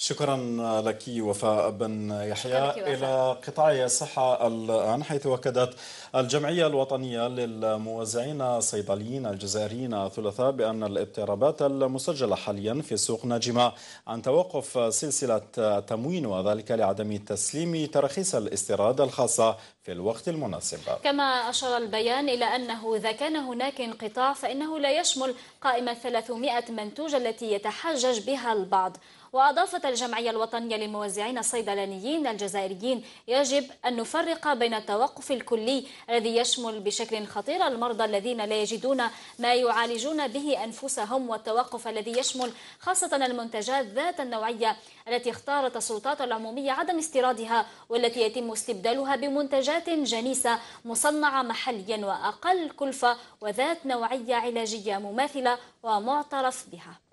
شكرا لك وفاء بن يحيى إلى قطاع الصحة الآن حيث أكدت الجمعية الوطنية للموزعين الصيدليين الجزائريين الثلاثاء بأن الاضطرابات المسجلة حاليا في السوق ناجمة عن توقف سلسلة تموين وذلك لعدم تسليم تراخيص الاستيراد الخاصة في الوقت المناسب كما أشار البيان إلى أنه إذا كان هناك انقطاع فإنه لا يشمل قائمة 300 منتوج التي يتحجج بها البعض وأضافت الجمعية الوطنية للموزعين الصيدلانيين الجزائريين يجب أن نفرق بين التوقف الكلي الذي يشمل بشكل خطير المرضى الذين لا يجدون ما يعالجون به أنفسهم والتوقف الذي يشمل خاصة المنتجات ذات النوعية التي اختارت السلطات العمومية عدم استيرادها والتي يتم استبدالها بمنتجات منتجات جنيسة مصنعة محليا وأقل كلفة وذات نوعية علاجية مماثلة ومعترف بها